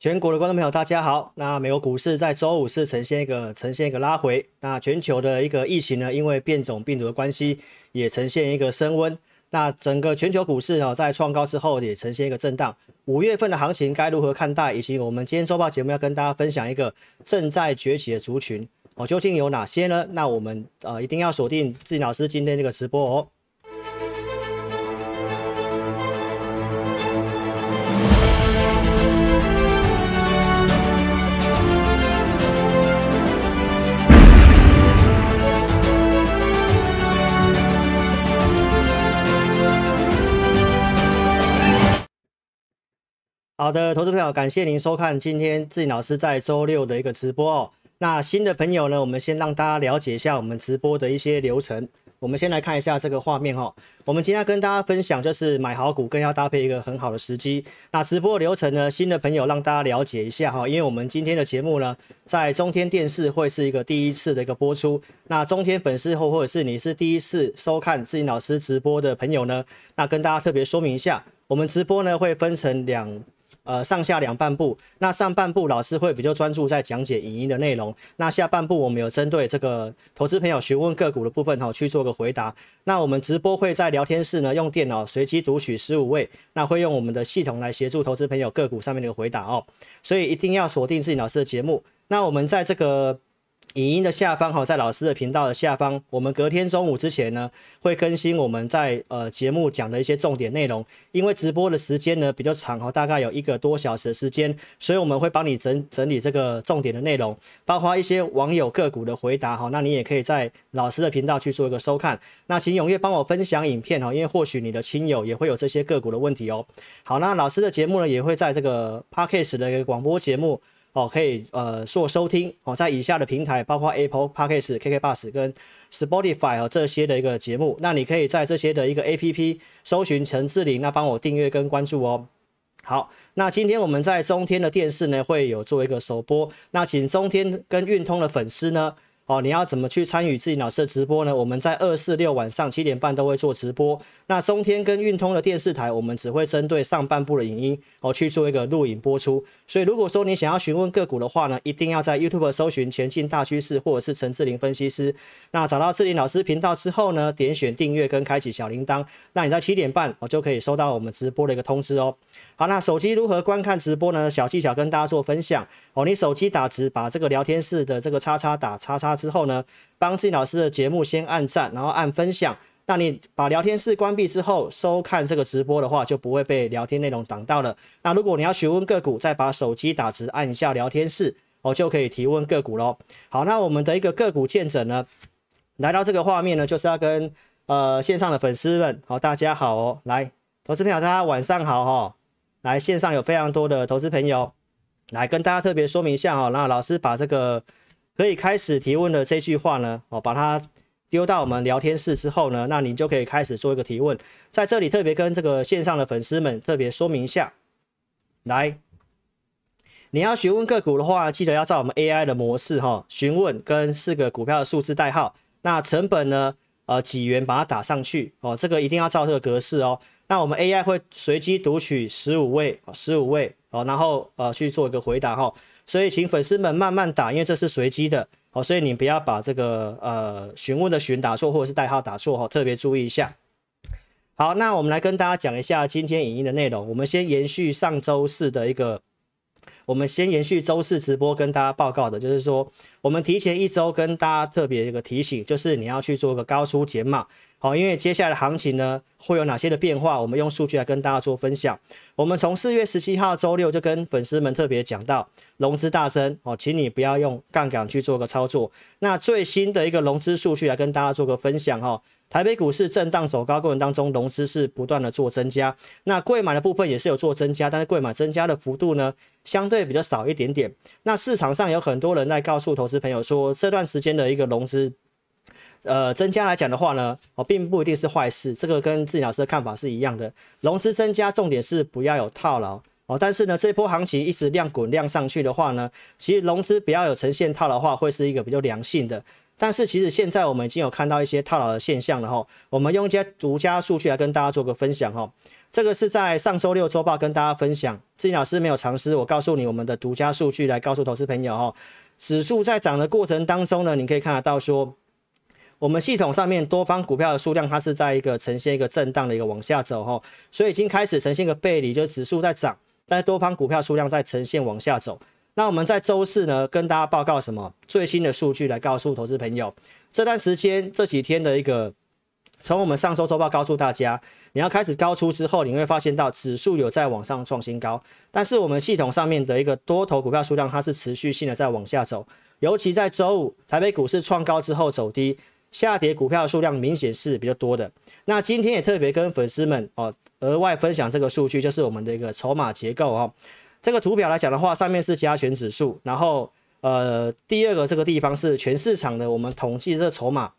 全国的观众朋友，大家好。那美国股市在周五是呈现一个呈现一个拉回。那全球的一个疫情呢，因为变种病毒的关系，也呈现一个升温。那整个全球股市哦，在创高之后也呈现一个震荡。五月份的行情该如何看待？以及我们今天周报节目要跟大家分享一个正在崛起的族群哦，究竟有哪些呢？那我们呃一定要锁定志明老师今天这个直播哦。好的，投资朋友，感谢您收看今天志颖老师在周六的一个直播哦。那新的朋友呢，我们先让大家了解一下我们直播的一些流程。我们先来看一下这个画面哈。我们今天跟大家分享就是买好股更要搭配一个很好的时机。那直播流程呢，新的朋友让大家了解一下哈，因为我们今天的节目呢，在中天电视会是一个第一次的一个播出。那中天粉丝后或者是你是第一次收看志颖老师直播的朋友呢，那跟大家特别说明一下，我们直播呢会分成两。呃，上下两半部，那上半部老师会比较专注在讲解影音的内容，那下半部我们有针对这个投资朋友询问个股的部分哈去做个回答。那我们直播会在聊天室呢用电脑随机读取十五位，那会用我们的系统来协助投资朋友个股上面的回答哦，所以一定要锁定自己老师的节目。那我们在这个。影音的下方哈，在老师的频道的下方，我们隔天中午之前呢，会更新我们在呃节目讲的一些重点内容。因为直播的时间呢比较长哈，大概有一个多小时的时间，所以我们会帮你整整理这个重点的内容，包括一些网友个股的回答哈。那你也可以在老师的频道去做一个收看。那请踊跃帮我分享影片哈，因为或许你的亲友也会有这些个股的问题哦。好，那老师的节目呢也会在这个 Parkes 的一个广播节目。哦，可以，呃，做收听哦，在以下的平台，包括 Apple Podcasts、KK Bus 跟 Spotify 哦这些的一个节目，那你可以在这些的一个 APP 搜寻陈志玲，那帮我订阅跟关注哦。好，那今天我们在中天的电视呢，会有做一个首播，那请中天跟运通的粉丝呢。哦，你要怎么去参与自己老师的直播呢？我们在二四六晚上七点半都会做直播。那中天跟运通的电视台，我们只会针对上半部的影音哦去做一个录影播出。所以如果说你想要询问个股的话呢，一定要在 YouTube 搜寻前进大趋势或者是陈志林分析师。那找到志林老师频道之后呢，点选订阅跟开启小铃铛，那你在七点半我就可以收到我们直播的一个通知哦。好，那手机如何观看直播呢？小技巧跟大家做分享哦。你手机打直，把这个聊天室的这个叉叉打叉叉之后呢，帮智老师的节目先按赞，然后按分享。那你把聊天室关闭之后，收看这个直播的话，就不会被聊天内容挡到了。那如果你要询问个股，再把手机打直，按一下聊天室哦，就可以提问个股喽。好，那我们的一个个股见者呢，来到这个画面呢，就是要跟呃线上的粉丝们，好大家好哦，来，投资朋友大家晚上好哈。来线上有非常多的投资朋友来跟大家特别说明一下哈，那老师把这个可以开始提问的这句话呢，哦把它丢到我们聊天室之后呢，那您就可以开始做一个提问。在这里特别跟这个线上的粉丝们特别说明一下，来，你要询问个股的话，记得要照我们 AI 的模式哈，询问跟四个股票的数字代号，那成本呢，呃几元把它打上去哦，这个一定要照这个格式哦。那我们 AI 会随机读取十五位，十五位哦，然后呃去做一个回答哈，所以请粉丝们慢慢打，因为这是随机的哦，所以你不要把这个呃询问的询打错或者是代号打错哈，特别注意一下。好，那我们来跟大家讲一下今天影音的内容。我们先延续上周四的一个，我们先延续周四直播跟大家报告的，就是说我们提前一周跟大家特别一个提醒，就是你要去做个高出减码。好，因为接下来的行情呢，会有哪些的变化？我们用数据来跟大家做分享。我们从四月十七号周六就跟粉丝们特别讲到，融资大增哦，请你不要用杠杆去做个操作。那最新的一个融资数据来跟大家做个分享哈。台北股市震荡走高过程当中，融资是不断的做增加，那贵买的部分也是有做增加，但是贵买增加的幅度呢，相对比较少一点点。那市场上有很多人在告诉投资朋友说，这段时间的一个融资。呃，增加来讲的话呢，哦，并不一定是坏事。这个跟智颖老师的看法是一样的。融资增加，重点是不要有套牢哦。但是呢，这波行情一直量滚量上去的话呢，其实融资不要有呈现套的话，会是一个比较良性的。但是其实现在我们已经有看到一些套牢的现象了哈。我们用一些独家数据来跟大家做个分享哈。这个是在上周六周报跟大家分享，智颖老师没有尝试，我告诉你我们的独家数据来告诉投资朋友哈。指数在涨的过程当中呢，你可以看得到说。我们系统上面多方股票的数量，它是在一个呈现一个震荡的一个往下走哈，所以已经开始呈现个背离，就是指数在涨，但是多方股票数量在呈现往下走。那我们在周四呢，跟大家报告什么最新的数据来告诉投资朋友，这段时间这几天的一个，从我们上周周报告诉大家，你要开始高出之后，你会发现到指数有在往上创新高，但是我们系统上面的一个多头股票数量，它是持续性的在往下走，尤其在周五台北股市创高之后走低。下跌股票数量明显是比较多的。那今天也特别跟粉丝们哦，额外分享这个数据，就是我们的一个筹码结构哦。这个图表来讲的话，上面是加权指数，然后呃第二个这个地方是全市场的我们统计这筹码。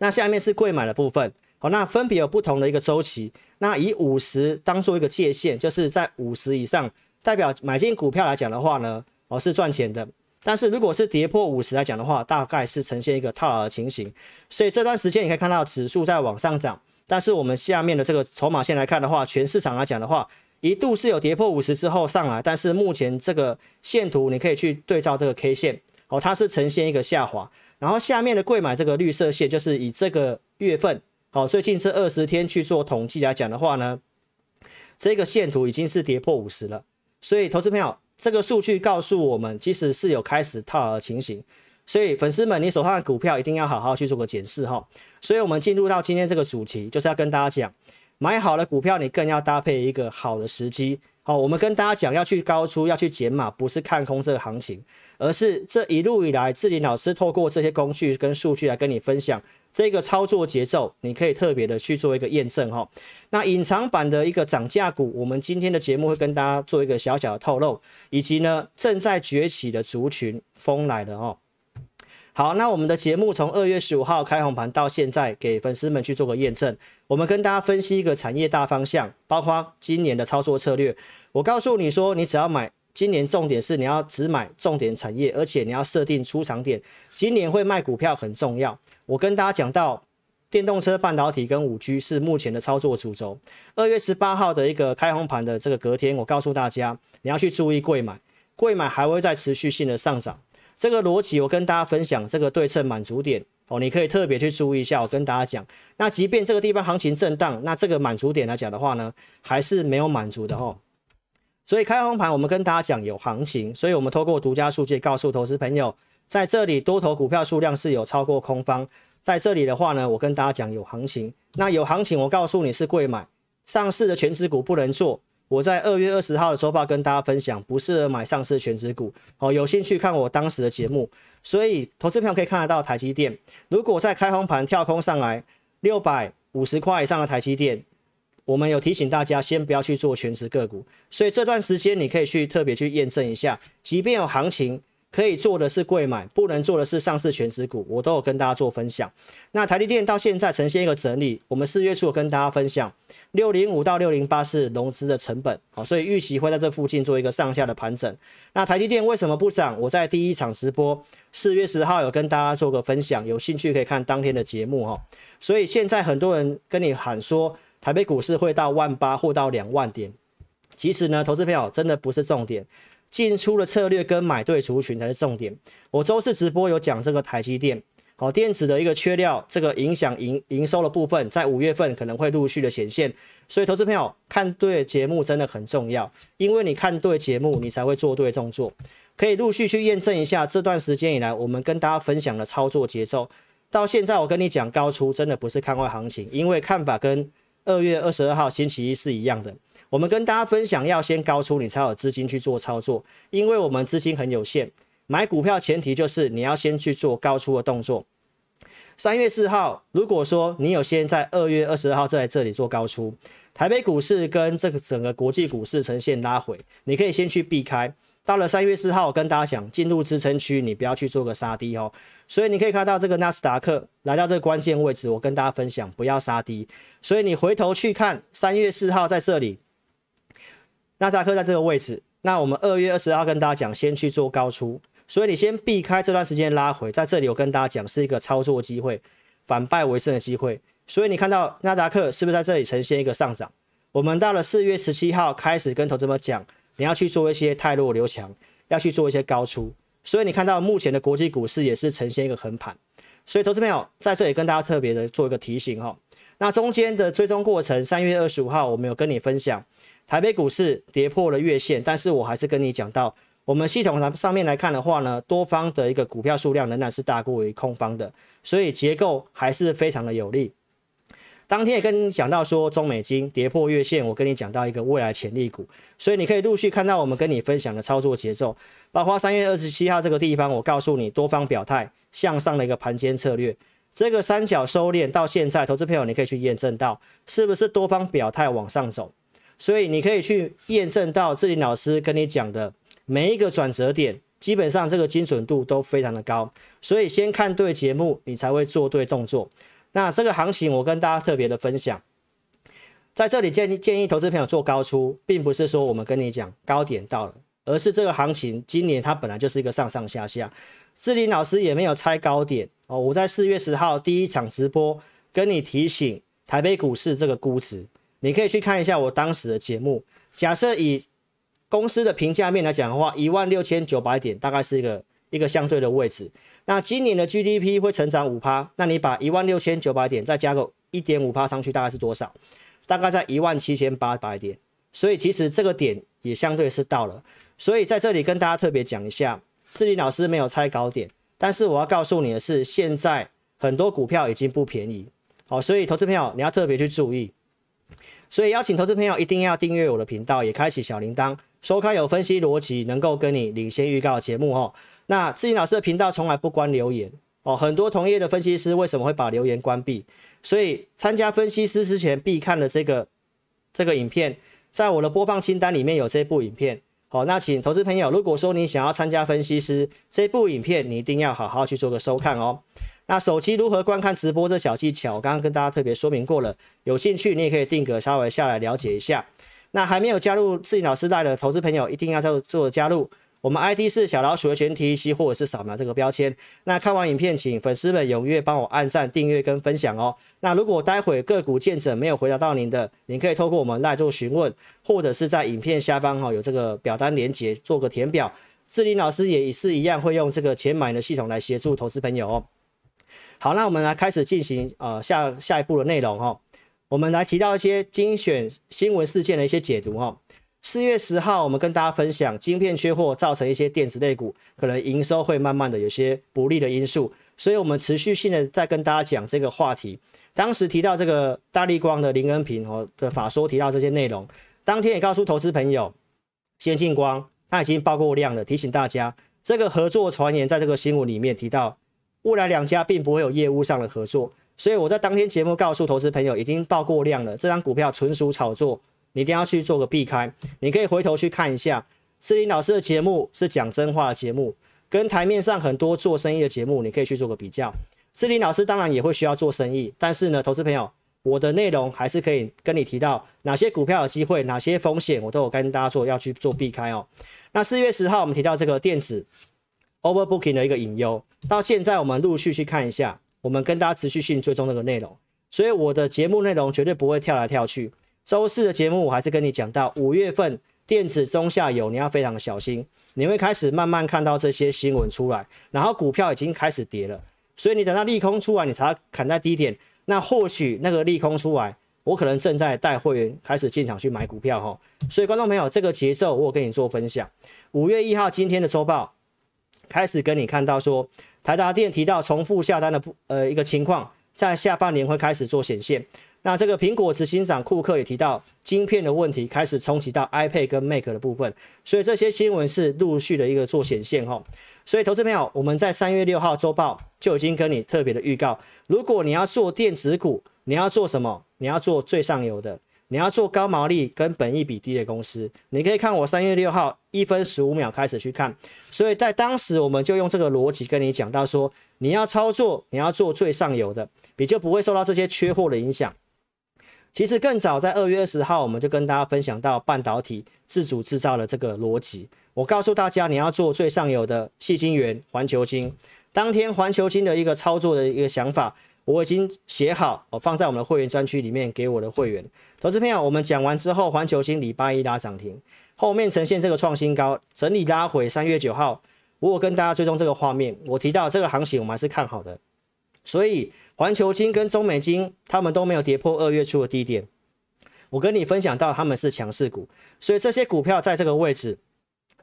那下面是贵买的部分，好，那分别有不同的一个周期。那以五十当做一个界限，就是在五十以上，代表买进股票来讲的话呢，哦是赚钱的。但是如果是跌破五十来讲的话，大概是呈现一个套牢的情形。所以这段时间你可以看到指数在往上涨，但是我们下面的这个筹码线来看的话，全市场来讲的话，一度是有跌破五十之后上来，但是目前这个线图你可以去对照这个 K 线，哦，它是呈现一个下滑。然后下面的贵买这个绿色线，就是以这个月份，哦，最近这二十天去做统计来讲的话呢，这个线图已经是跌破五十了。所以投资朋友。这个数据告诉我们，其实是有开始套牢的情形，所以粉丝们，你手上的股票一定要好好去做个检视哈。所以我们进入到今天这个主题，就是要跟大家讲，买好了股票，你更要搭配一个好的时机。好，我们跟大家讲，要去高出，要去减码，不是看空这个行情，而是这一路以来，志林老师透过这些工具跟数据来跟你分享。这个操作节奏，你可以特别的去做一个验证哈。那隐藏版的一个涨价股，我们今天的节目会跟大家做一个小小的透露，以及呢正在崛起的族群风来了哦。好，那我们的节目从二月十五号开红盘到现在，给粉丝们去做个验证。我们跟大家分析一个产业大方向，包括今年的操作策略。我告诉你说，你只要买。今年重点是你要只买重点产业，而且你要设定出场点。今年会卖股票很重要。我跟大家讲到，电动车、半导体跟五 G 是目前的操作主轴。二月十八号的一个开红盘的这个隔天，我告诉大家，你要去注意贵买，贵买还会在持续性的上涨。这个逻辑我跟大家分享，这个对称满足点哦，你可以特别去注意一下。我跟大家讲，那即便这个地方行情震荡，那这个满足点来讲的话呢，还是没有满足的哦。所以开空盘，我们跟大家讲有行情，所以我们透过独家数据告诉投资朋友，在这里多头股票数量是有超过空方，在这里的话呢，我跟大家讲有行情，那有行情我告诉你是贵买上市的全职股不能做，我在二月二十号的时候，我跟大家分享不适合买上市全职股，哦，有兴趣看我当时的节目，所以投资票可以看得到台积电，如果在开空盘跳空上来六百五十块以上的台积电。我们有提醒大家，先不要去做全职个股，所以这段时间你可以去特别去验证一下。即便有行情，可以做的是贵买，不能做的是上市全职股。我都有跟大家做分享。那台积电到现在呈现一个整理，我们四月初跟大家分享，六零五到六零八是融资的成本，好，所以预期会在这附近做一个上下的盘整。那台积电为什么不涨？我在第一场直播四月十号有跟大家做个分享，有兴趣可以看当天的节目哈。所以现在很多人跟你喊说。台北股市会到万八或到两万点，其实呢，投资朋友真的不是重点，进出的策略跟买对、族群才是重点。我周四直播有讲这个台积电，好电子的一个缺料，这个影响营营收的部分，在五月份可能会陆续的显现。所以，投资朋友看对节目真的很重要，因为你看对节目，你才会做对动作。可以陆续去验证一下这段时间以来，我们跟大家分享的操作节奏。到现在，我跟你讲高出真的不是看坏行情，因为看法跟二月二十二号星期一是一样的，我们跟大家分享要先高出，你才有资金去做操作，因为我们资金很有限。买股票前提就是你要先去做高出的动作。三月四号，如果说你有先在二月二十二号在这里做高出，台北股市跟这个整个国际股市呈现拉回，你可以先去避开。到了三月四号，我跟大家讲，进入支撑区，你不要去做个杀低哦。所以你可以看到这个纳斯达克来到这个关键位置，我跟大家分享，不要杀低。所以你回头去看三月四号在这里，纳斯达克在这个位置。那我们二月二十号跟大家讲，先去做高出。所以你先避开这段时间拉回，在这里我跟大家讲是一个操作机会，反败为胜的机会。所以你看到纳斯达克是不是在这里呈现一个上涨？我们到了四月十七号开始跟投资们讲。你要去做一些太弱留强，要去做一些高出，所以你看到目前的国际股市也是呈现一个横盘，所以投资朋友在这里跟大家特别的做一个提醒哈。那中间的追踪过程，三月二十五号我们有跟你分享，台北股市跌破了月线，但是我还是跟你讲到，我们系统上上面来看的话呢，多方的一个股票数量仍然是大过于空方的，所以结构还是非常的有利。当天也跟你讲到说，中美金跌破月线。我跟你讲到一个未来潜力股，所以你可以陆续看到我们跟你分享的操作节奏。包括三月二十七号这个地方，我告诉你多方表态向上的一个盘间策略。这个三角收敛到现在，投资朋友你可以去验证到是不是多方表态往上走。所以你可以去验证到志林老师跟你讲的每一个转折点，基本上这个精准度都非常的高。所以先看对节目，你才会做对动作。那这个行情，我跟大家特别的分享，在这里建议建议投资朋友做高出，并不是说我们跟你讲高点到了，而是这个行情今年它本来就是一个上上下下。志林老师也没有猜高点哦，我在四月十号第一场直播跟你提醒台北股市这个估值，你可以去看一下我当时的节目。假设以公司的评价面来讲的话，一万六千九百点大概是一个一个相对的位置。那今年的 GDP 会成长五趴，那你把一万六千九百点再加个一点五趴上去，大概是多少？大概在一万七千八百点。所以其实这个点也相对是到了。所以在这里跟大家特别讲一下，志林老师没有猜高点，但是我要告诉你的是，现在很多股票已经不便宜，好，所以投资朋友你要特别去注意。所以邀请投资朋友一定要订阅我的频道，也开启小铃铛，收看有分析逻辑，能够跟你领先预告节目哦。那自勤老师的频道从来不关留言哦，很多同业的分析师为什么会把留言关闭？所以参加分析师之前必看的这个这个影片，在我的播放清单里面有这部影片。好，那请投资朋友，如果说你想要参加分析师，这部影片你一定要好好去做个收看哦。那手机如何观看直播这小技巧，我刚刚跟大家特别说明过了。有兴趣你也可以定格稍微下来了解一下。那还没有加入自勤老师带的投资朋友，一定要做做加入。我们 ID 是小老鼠的全体，或者是扫描这个标签。那看完影片，请粉丝们踊跃帮我按赞、订阅跟分享哦。那如果待会个股见者没有回答到您的，您可以透过我们赖做询问，或者是在影片下方哈有这个表单连接，做个填表。志林老师也是一样，会用这个钱买的系统来协助投资朋友哦。好，那我们来开始进行呃下下一步的内容哈。我们来提到一些精选新闻事件的一些解读哈。四月十号，我们跟大家分享，晶片缺货造成一些电子类股可能营收会慢慢的有些不利的因素，所以我们持续性的在跟大家讲这个话题。当时提到这个大力光的林恩平哦的法说提到这些内容，当天也告诉投资朋友，先进光他已经报过量了，提醒大家这个合作传言在这个新闻里面提到，未来两家并不会有业务上的合作，所以我在当天节目告诉投资朋友已经报过量了，这张股票纯属炒作。你一定要去做个避开，你可以回头去看一下，诗林老师的节目是讲真话的节目，跟台面上很多做生意的节目，你可以去做个比较。诗林老师当然也会需要做生意，但是呢，投资朋友，我的内容还是可以跟你提到哪些股票有机会，哪些风险，我都有跟大家做要去做避开哦。那四月十号我们提到这个电子 overbooking 的一个隐忧，到现在我们陆续去看一下，我们跟大家持续性追踪那个内容，所以我的节目内容绝对不会跳来跳去。周四的节目，我还是跟你讲到，五月份电子中下游你要非常的小心，你会开始慢慢看到这些新闻出来，然后股票已经开始跌了，所以你等到利空出来，你才砍在低点。那或许那个利空出来，我可能正在带会员开始进场去买股票哈。所以观众朋友，这个节奏我跟你做分享。五月一号今天的周报，开始跟你看到说台达电提到重复下单的不呃一个情况，在下半年会开始做显现。那这个苹果执行长库克也提到晶片的问题开始冲击到 iPad 跟 Mac 的部分，所以这些新闻是陆续的一个做显现哈。所以投资朋友，我们在三月六号周报就已经跟你特别的预告，如果你要做电子股，你要做什么？你要做最上游的，你要做高毛利跟本益比低的公司。你可以看我三月六号一分十五秒开始去看，所以在当时我们就用这个逻辑跟你讲到说，你要操作，你要做最上游的，你就不会受到这些缺货的影响。其实更早在二月二十号，我们就跟大家分享到半导体自主制造的这个逻辑。我告诉大家，你要做最上游的细晶圆、环球晶。当天环球晶的一个操作的一个想法，我已经写好，我放在我们的会员专区里面给我的会员。投资朋友，我们讲完之后，环球晶礼拜一拉涨停，后面呈现这个创新高，整理拉回三月九号。如果跟大家追踪这个画面，我提到这个行情我们还是看好的，所以。环球金跟中美金，他们都没有跌破二月初的低点。我跟你分享到，他们是强势股，所以这些股票在这个位置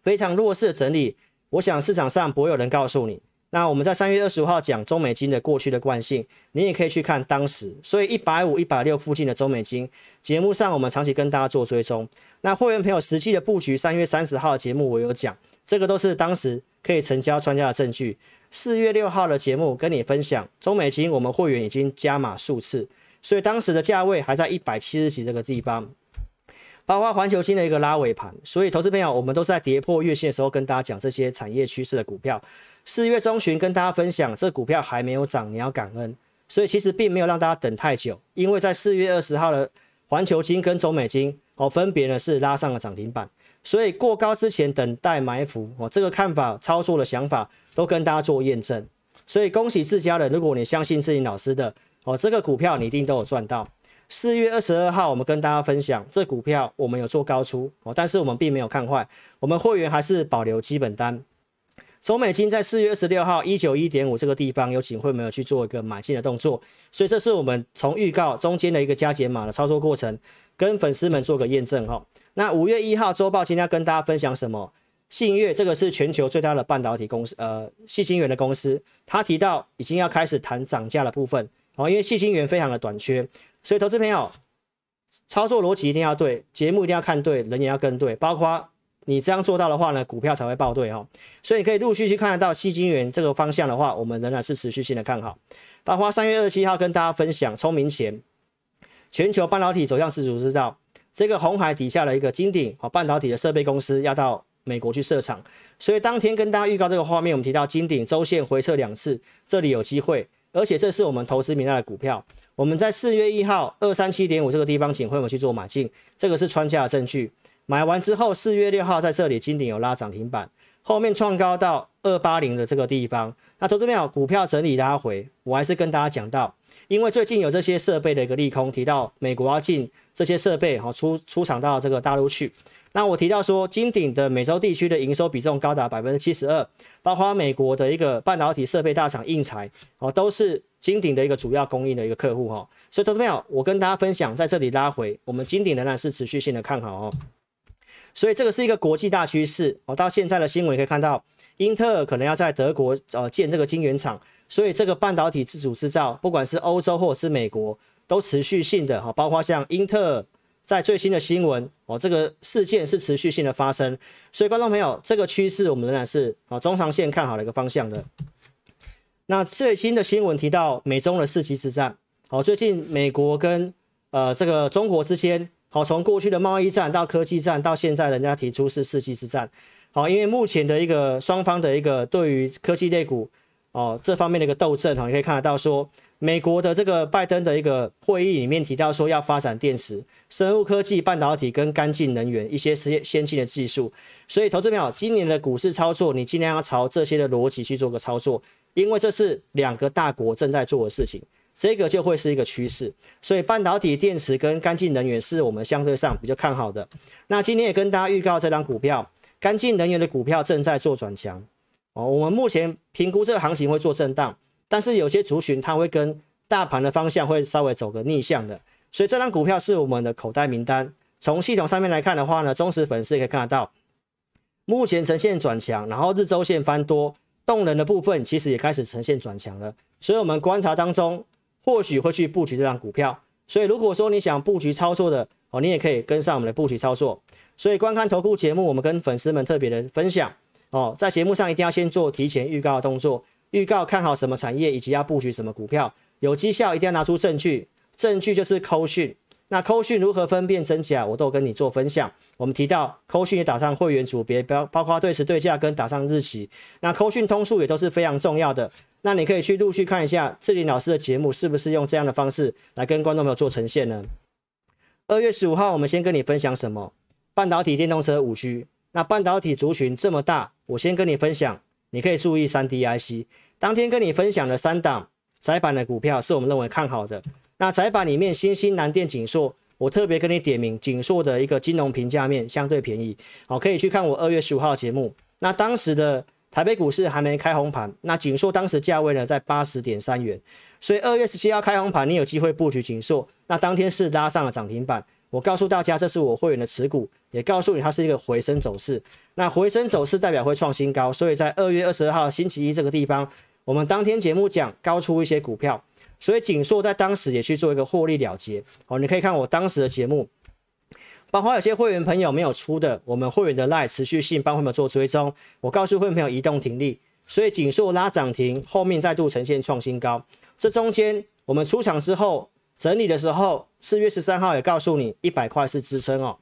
非常弱势的整理。我想市场上不会有人告诉你。那我们在三月二十五号讲中美金的过去的惯性，你也可以去看当时。所以一百五、一百六附近的中美金，节目上我们长期跟大家做追踪。那会员朋友实际的布局，三月三十号节目我有讲，这个都是当时可以成交穿价的证据。四月六号的节目跟你分享，中美金我们会员已经加码数次，所以当时的价位还在一百七十几这个地方，包括环球金的一个拉尾盘，所以投资朋友，我们都在跌破月线的时候跟大家讲这些产业趋势的股票。四月中旬跟大家分享，这股票还没有涨，你要感恩，所以其实并没有让大家等太久，因为在四月二十号的环球金跟中美金哦，分别呢是拉上了涨停板，所以过高之前等待埋伏哦，这个看法操作的想法。都跟大家做验证，所以恭喜自家的，如果你相信自己老师的哦，这个股票你一定都有赚到。四月二十二号，我们跟大家分享这股票，我们有做高出哦，但是我们并没有看坏，我们会员还是保留基本单。从美金在四月二十六号一九一点五这个地方，有请会没有去做一个买进的动作？所以这是我们从预告中间的一个加减码的操作过程，跟粉丝们做个验证哈。那五月一号周报，今天要跟大家分享什么？信越这个是全球最大的半导体公司，呃，系晶圆的公司，他提到已经要开始谈涨价的部分，哦，因为系晶圆非常的短缺，所以投资朋友操作逻辑一定要对，节目一定要看对，人也要跟对，包括你这样做到的话呢，股票才会报对哦。所以你可以陆续去看得到系晶圆这个方向的话，我们仍然是持续性的看好。包括三月二十七号跟大家分享，聪明钱全球半导体走向自主制造，这个红海底下的一个金鼎哦，半导体的设备公司要到。美国去设厂，所以当天跟大家预告这个画面，我们提到金鼎周线回撤两次，这里有机会，而且这是我们投资代的股票，我们在四月一号二三七点五这个地方请会我们去做买进，这个是穿价的证据。买完之后，四月六号在这里金鼎有拉涨停板，后面创高到二八零的这个地方，那投资民大股票整理拉回，我还是跟大家讲到，因为最近有这些设备的一个利空，提到美国要进这些设备，好出出厂到这个大陆去。那我提到说，金鼎的美洲地区的营收比重高达百分之七十二，包括美国的一个半导体设备大厂印材哦，都是金鼎的一个主要供应的一个客户哈。所以，投资朋友，我跟大家分享，在这里拉回，我们金鼎仍然是持续性的看好哦。所以，这个是一个国际大趋势哦。到现在的新闻可以看到，英特尔可能要在德国呃建这个晶圆厂，所以这个半导体自主制造，不管是欧洲或者是美国，都持续性的哈，包括像英特尔。在最新的新闻，哦，这个事件是持续性的发生，所以观众朋友，这个趋势我们仍然是啊中长线看好的一个方向的。那最新的新闻提到美中的世纪之战，好，最近美国跟呃这个中国之间，好从过去的贸易战到科技战，到现在人家提出是世纪之战，好，因为目前的一个双方的一个对于科技类股。哦，这方面的一个斗争哈，你可以看得到说，美国的这个拜登的一个会议里面提到说，要发展电池、生物科技、半导体跟干净能源一些先先进的技术。所以，投资朋友，今年的股市操作，你尽量要朝这些的逻辑去做个操作，因为这是两个大国正在做的事情，这个就会是一个趋势。所以，半导体、电池跟干净能源是我们相对上比较看好的。那今天也跟大家预告，这张股票，干净能源的股票正在做转强。哦，我们目前评估这个行情会做震荡，但是有些族群它会跟大盘的方向会稍微走个逆向的，所以这张股票是我们的口袋名单。从系统上面来看的话呢，忠实粉丝也可以看得到，目前呈现转强，然后日周线翻多，动能的部分其实也开始呈现转强了，所以我们观察当中或许会去布局这张股票。所以如果说你想布局操作的哦，你也可以跟上我们的布局操作。所以观看投顾节目，我们跟粉丝们特别的分享。哦，在节目上一定要先做提前预告的动作，预告看好什么产业以及要布局什么股票，有绩效一定要拿出证据，证据就是扣讯。那扣讯如何分辨真假，我都跟你做分享。我们提到扣讯也打上会员组别，包包括对时对价跟打上日期，那扣讯通数也都是非常重要的。那你可以去陆续看一下志林老师的节目是不是用这样的方式来跟观众朋友做呈现呢？二月十五号，我们先跟你分享什么？半导体电动车五区，那半导体族群这么大。我先跟你分享，你可以注意三 DIC。当天跟你分享的三档窄板的股票是我们认为看好的。那窄板里面，新兴南电、锦硕，我特别跟你点名，锦硕的一个金融评价面相对便宜，好，可以去看我二月十五号节目。那当时的台北股市还没开红盘，那锦硕当时价位呢在八十点三元，所以二月十七号开红盘，你有机会布局锦硕。那当天是拉上了涨停板。我告诉大家，这是我会员的持股，也告诉你它是一个回升走势。那回升走势代表会创新高，所以在二月二十二号星期一这个地方，我们当天节目讲高出一些股票，所以锦硕在当时也去做一个获利了结。哦，你可以看我当时的节目，包括有些会员朋友没有出的，我们会员的赖持续性帮会员做追踪。我告诉会员朋友移动停利，所以锦硕拉涨停，后面再度呈现创新高。这中间我们出场之后。整理的时候，四月十三号也告诉你一百块是支撑哦，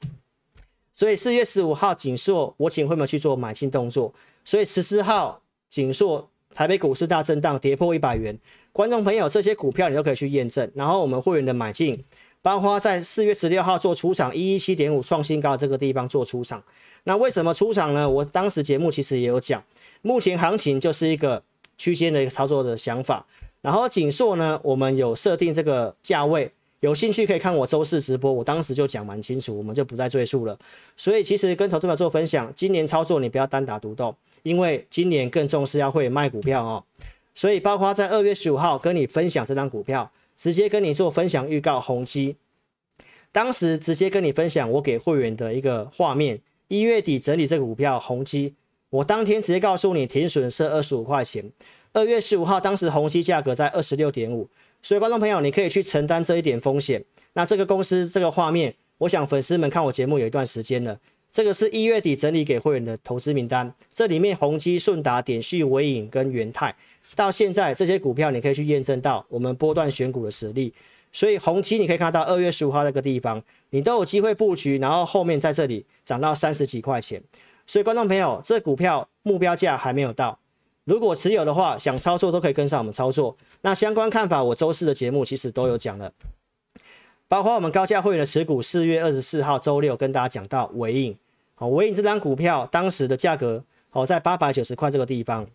所以四月十五号锦硕我请会员去做买进动作，所以十四号锦硕台北股市大震荡跌破一百元，观众朋友这些股票你都可以去验证。然后我们会员的买进，包括在四月十六号做出场一一七点五创新高这个地方做出场。那为什么出场呢？我当时节目其实也有讲，目前行情就是一个区间的一个操作的想法。然后锦硕呢，我们有设定这个价位，有兴趣可以看我周四直播，我当时就讲蛮清楚，我们就不再赘述了。所以其实跟投资表做分享，今年操作你不要单打独斗，因为今年更重视要会卖股票哦。所以包括在二月十五号跟你分享这张股票，直接跟你做分享预告，宏基，当时直接跟你分享我给会员的一个画面，一月底整理这个股票，宏基，我当天直接告诉你停损是二十五块钱。二月十五号，当时红七价格在二十六点五，所以观众朋友，你可以去承担这一点风险。那这个公司这个画面，我想粉丝们看我节目有一段时间了，这个是一月底整理给会员的投资名单，这里面红基、顺达、点续、微影跟元泰，到现在这些股票你可以去验证到我们波段选股的实力。所以红七你可以看到二月十五号那个地方，你都有机会布局，然后后面在这里涨到三十几块钱，所以观众朋友，这股票目标价还没有到。如果持有的话，想操作都可以跟上我们操作。那相关看法，我周四的节目其实都有讲了，包括我们高价会员的持股，四月二十四号周六跟大家讲到尾影。好，尾影这张股票当时的价格好在八百九十块这个地方。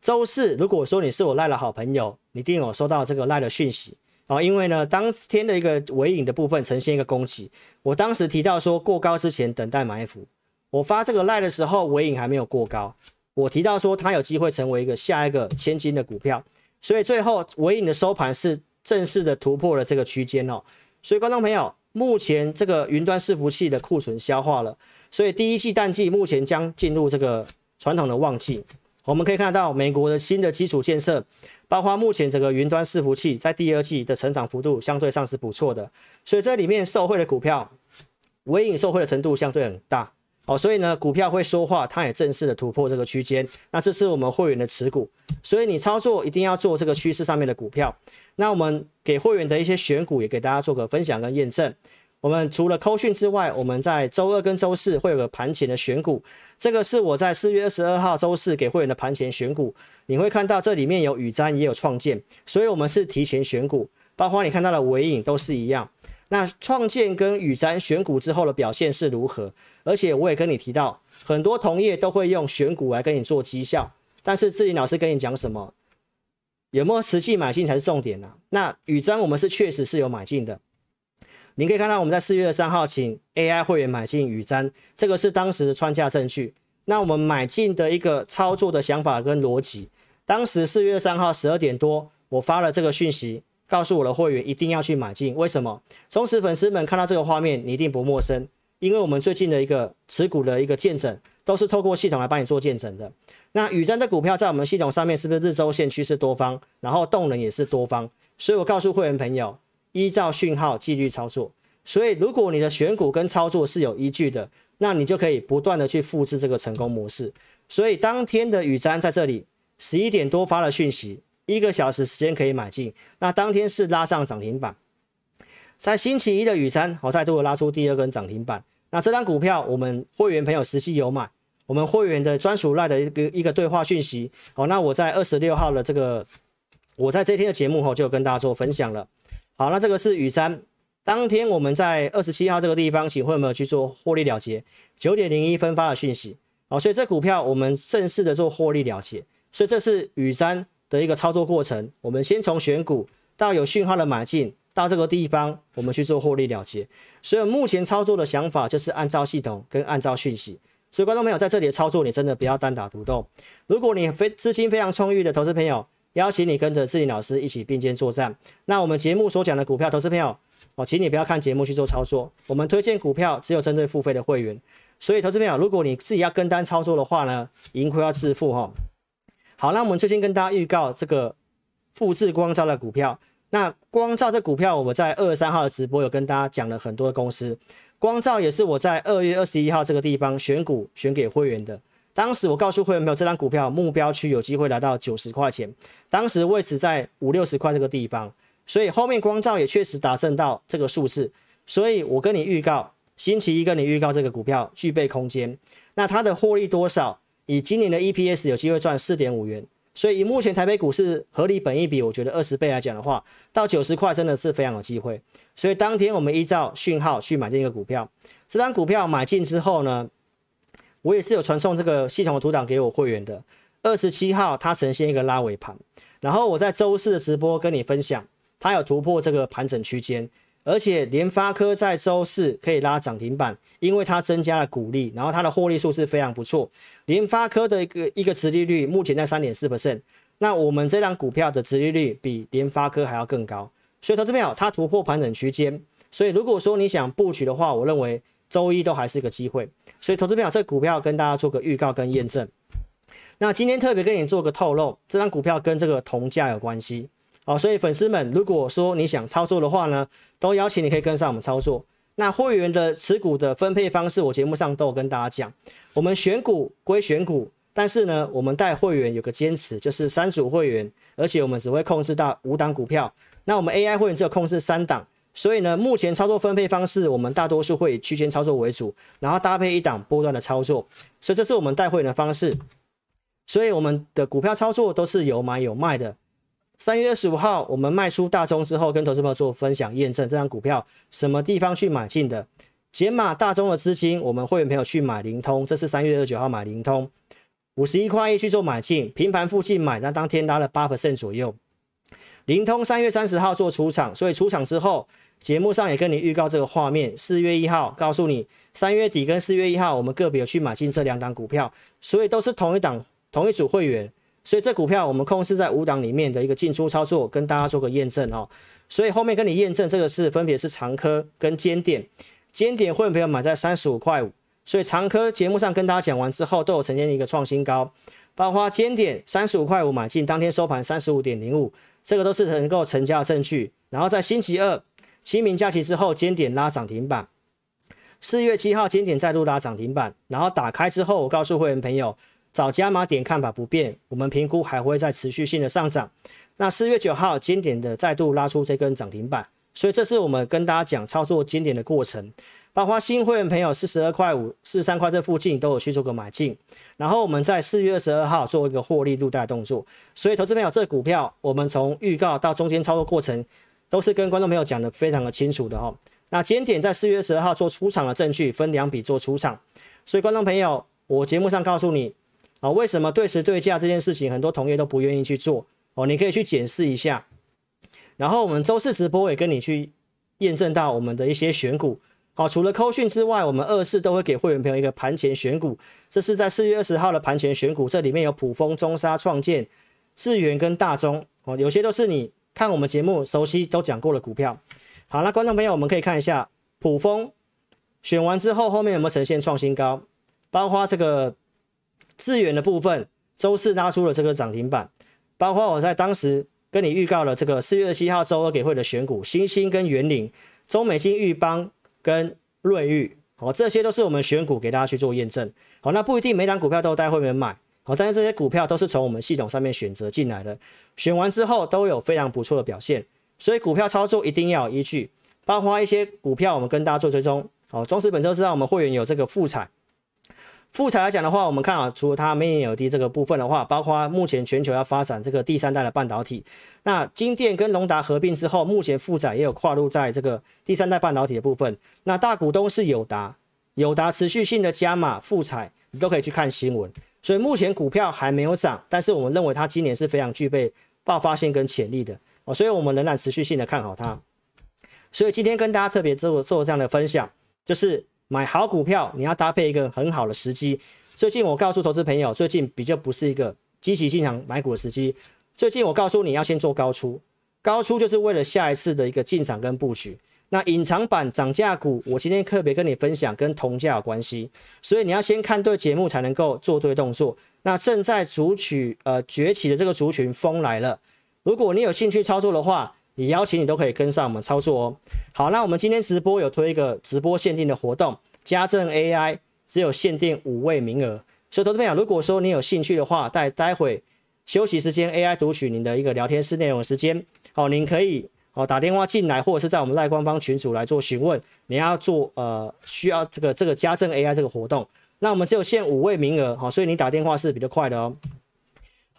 周四，如果说你是我赖的好朋友，你一定有收到这个赖的讯息啊，因为呢，当天的一个尾影的部分呈现一个攻起，我当时提到说过高之前等待埋伏。我发这个赖的时候，尾影还没有过高。我提到说，它有机会成为一个下一个千金的股票，所以最后尾影的收盘是正式的突破了这个区间哦。所以，观众朋友，目前这个云端伺服器的库存消化了，所以第一季淡季目前将进入这个传统的旺季。我们可以看到，美国的新的基础建设，包括目前整个云端伺服器在第二季的成长幅度相对上是不错的，所以这里面受惠的股票，尾影受惠的程度相对很大。好，所以呢，股票会说话，它也正式的突破这个区间。那这是我们会员的持股，所以你操作一定要做这个趋势上面的股票。那我们给会员的一些选股，也给大家做个分享跟验证。我们除了扣讯之外，我们在周二跟周四会有个盘前的选股。这个是我在四月二十二号周四给会员的盘前选股，你会看到这里面有雨瞻也有创建，所以我们是提前选股。包括你看到的尾影都是一样。那创建跟雨瞻选股之后的表现是如何？而且我也跟你提到，很多同业都会用选股来跟你做绩效，但是志林老师跟你讲什么，有没有实际买进才是重点呐？那宇簪我们是确实是有买进的，你可以看到我们在四月三号请 AI 会员买进宇簪，这个是当时的穿价证据。那我们买进的一个操作的想法跟逻辑，当时四月三号十二点多，我发了这个讯息，告诉我的会员一定要去买进，为什么？从此粉丝们看到这个画面，你一定不陌生。因为我们最近的一个持股的一个见证，都是透过系统来帮你做见证的。那宇瞻的股票在我们系统上面是不是日周线趋势多方，然后动能也是多方？所以我告诉会员朋友，依照讯号纪律操作。所以如果你的选股跟操作是有依据的，那你就可以不断的去复制这个成功模式。所以当天的宇瞻在这里十一点多发了讯息，一个小时时间可以买进，那当天是拉上涨停板。在星期一的雨山，好再度的拉出第二根涨停板。那这张股票，我们会员朋友实际有买，我们会员的专属赖的一个一个对话讯息。好，那我在二十六号的这个，我在这天的节目，后就跟大家做分享了。好，那这个是雨山，当天我们在二十七号这个地方请会有们去做获利了结？九点零一分发的讯息。好，所以这股票我们正式的做获利了结。所以这是雨山的一个操作过程。我们先从选股到有讯号的买进。到这个地方，我们去做获利了结。所以目前操作的想法就是按照系统跟按照讯息。所以，观众朋友在这里的操作，你真的不要单打独斗。如果你非资金非常充裕的投资朋友，邀请你跟着志林老师一起并肩作战。那我们节目所讲的股票，投资朋友哦，请你不要看节目去做操作。我们推荐股票只有针对付费的会员。所以，投资朋友，如果你自己要跟单操作的话呢，盈亏要自负哈。好，那我们最近跟大家预告这个复制光照的股票。那光照这股票，我在二月三号的直播有跟大家讲了很多的公司，光照也是我在二月二十一号这个地方选股选给会员的，当时我告诉会员，朋友，这张股票目标区有机会来到九十块钱，当时位置在五六十块这个地方，所以后面光照也确实达成到这个数字，所以我跟你预告，星期一跟你预告这个股票具备空间，那它的获利多少？以今年的 EPS 有机会赚四点五元。所以以目前台北股市合理本意比，我觉得二十倍来讲的话，到九十块真的是非常有机会。所以当天我们依照讯号去买进一个股票，这张股票买进之后呢，我也是有传送这个系统的图档给我会员的。二十七号它呈现一个拉尾盘，然后我在周四的直播跟你分享，它有突破这个盘整区间。而且联发科在周四可以拉涨停板，因为它增加了股利，然后它的获利数是非常不错。联发科的一个一个殖利率目前在三点四 percent，那我们这张股票的殖利率比联发科还要更高。所以，投资朋友，它突破盘整区间，所以如果说你想布局的话，我认为周一都还是一个机会。所以，投资朋友，这股票跟大家做个预告跟验证。那今天特别跟你做个透露，这张股票跟这个铜价有关系哦，所以，粉丝们，如果说你想操作的话呢？都邀请你可以跟上我们操作。那会员的持股的分配方式，我节目上都有跟大家讲。我们选股归选股，但是呢，我们带会员有个坚持，就是三组会员，而且我们只会控制到五档股票。那我们 AI 会员只有控制三档，所以呢，目前操作分配方式，我们大多数会以区间操作为主，然后搭配一档波段的操作。所以这是我们带会员的方式。所以我们的股票操作都是有买有卖的。三月二十五号，我们卖出大中之后，跟投资朋友做分享，验证这张股票什么地方去买进的，解码大中的资金，我们会员朋友去买灵通，这是三月二十九号买灵通，五十一块一去做买进，平盘附近买，那当天拉了八左右。灵通三月三十号做出场，所以出场之后，节目上也跟你预告这个画面，四月一号告诉你，三月底跟四月一号，我们个别去买进这两档股票，所以都是同一档、同一组会员。所以这股票我们控制在五档里面的一个进出操作，跟大家做个验证哦。所以后面跟你验证这个是分别是长科跟尖点，尖点会员朋友买在三十五块五，所以长科节目上跟大家讲完之后都有呈现一个创新高，包括尖点三十五块五买进，当天收盘三十五点零五，这个都是能够成交的证据。然后在星期二清明假期之后，尖点拉涨停板，四月七号尖点再度拉涨停板，然后打开之后我告诉会员朋友。早加码点看法不变，我们评估还会在持续性的上涨。那四月九号尖点的再度拉出这根涨停板，所以这是我们跟大家讲操作尖点的过程。包括新会员朋友四十二块五、四十三块这附近都有去做个买进，然后我们在四月二十二号做一个获利入袋动作。所以投资朋友，这股票我们从预告到中间操作过程都是跟观众朋友讲的非常的清楚的哈。那尖点在四月十二号做出场的证据，分两笔做出场。所以观众朋友，我节目上告诉你。啊，为什么对时对价这件事情，很多同业都不愿意去做哦？你可以去检视一下。然后我们周四直播也跟你去验证到我们的一些选股。好，除了扣讯之外，我们二次都会给会员朋友一个盘前选股。这是在四月二十号的盘前选股，这里面有普丰、中沙、创建、智源跟大中。哦，有些都是你看我们节目熟悉都讲过的股票。好了，观众朋友，我们可以看一下普丰选完之后，后面有没有呈现创新高？包括这个。资源的部分，周四拉出了这个涨停板，包括我在当时跟你预告了这个四月二十七号周二给会的选股，星星跟园林、中美金玉邦跟润玉，好，这些都是我们选股给大家去做验证。好，那不一定每档股票都带会员买，好，但是这些股票都是从我们系统上面选择进来的，选完之后都有非常不错的表现，所以股票操作一定要有依据，包括一些股票我们跟大家做追踪，好，中石本周是让我们会员有这个复产。富彩来讲的话，我们看啊，除了它明年有低这个部分的话，包括目前全球要发展这个第三代的半导体，那金电跟龙达合并之后，目前富彩也有跨入在这个第三代半导体的部分。那大股东是友达，友达持续性的加码富彩，你都可以去看新闻。所以目前股票还没有涨，但是我们认为它今年是非常具备爆发性跟潜力的哦，所以我们仍然持续性的看好它。所以今天跟大家特别做做这样的分享，就是。买好股票，你要搭配一个很好的时机。最近我告诉投资朋友，最近比较不是一个积极进场买股的时机。最近我告诉你要先做高出，高出就是为了下一次的一个进场跟布局。那隐藏版涨价股，我今天特别跟你分享，跟铜价有关系，所以你要先看对节目，才能够做对动作。那正在主取呃崛起的这个族群风来了，如果你有兴趣操作的话。你邀请你都可以跟上我们操作哦。好，那我们今天直播有推一个直播限定的活动，家政 AI 只有限定五位名额。所以投资朋友，如果说你有兴趣的话，在待会休息时间 AI 读取您的一个聊天室内容时间，好，您可以哦打电话进来或者是在我们赖官方群组来做询问。你要做呃需要这个这个家政 AI 这个活动，那我们只有限五位名额，好，所以你打电话是比较快的哦。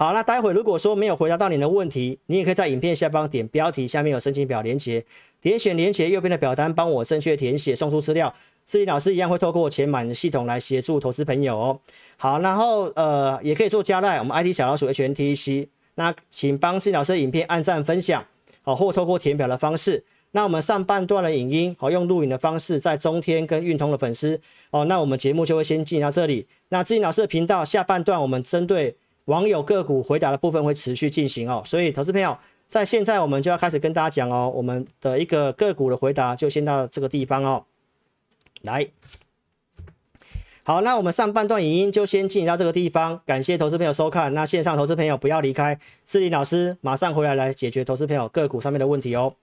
好那待会如果说没有回答到你的问题，你也可以在影片下方点标题下面有申请表连接，点选连接右边的表单，帮我正确填写送出资料。志林老师一样会透过填满系统来协助投资朋友哦。好，然后呃也可以做加赖，我们 IT 小老鼠 HTC n。那请帮志林老师的影片按赞分享，好，或透过填表的方式。那我们上半段的影音，好用录影的方式在中天跟运通的粉丝，哦，那我们节目就会先进到这里。那志林老师的频道下半段我们针对。网友个股回答的部分会持续进行哦，所以投资朋友在现在我们就要开始跟大家讲哦，我们的一个个股的回答就先到这个地方哦。来，好，那我们上半段语音就先进行到这个地方，感谢投资朋友收看。那线上投资朋友不要离开，志林老师马上回来来解决投资朋友个股上面的问题哦。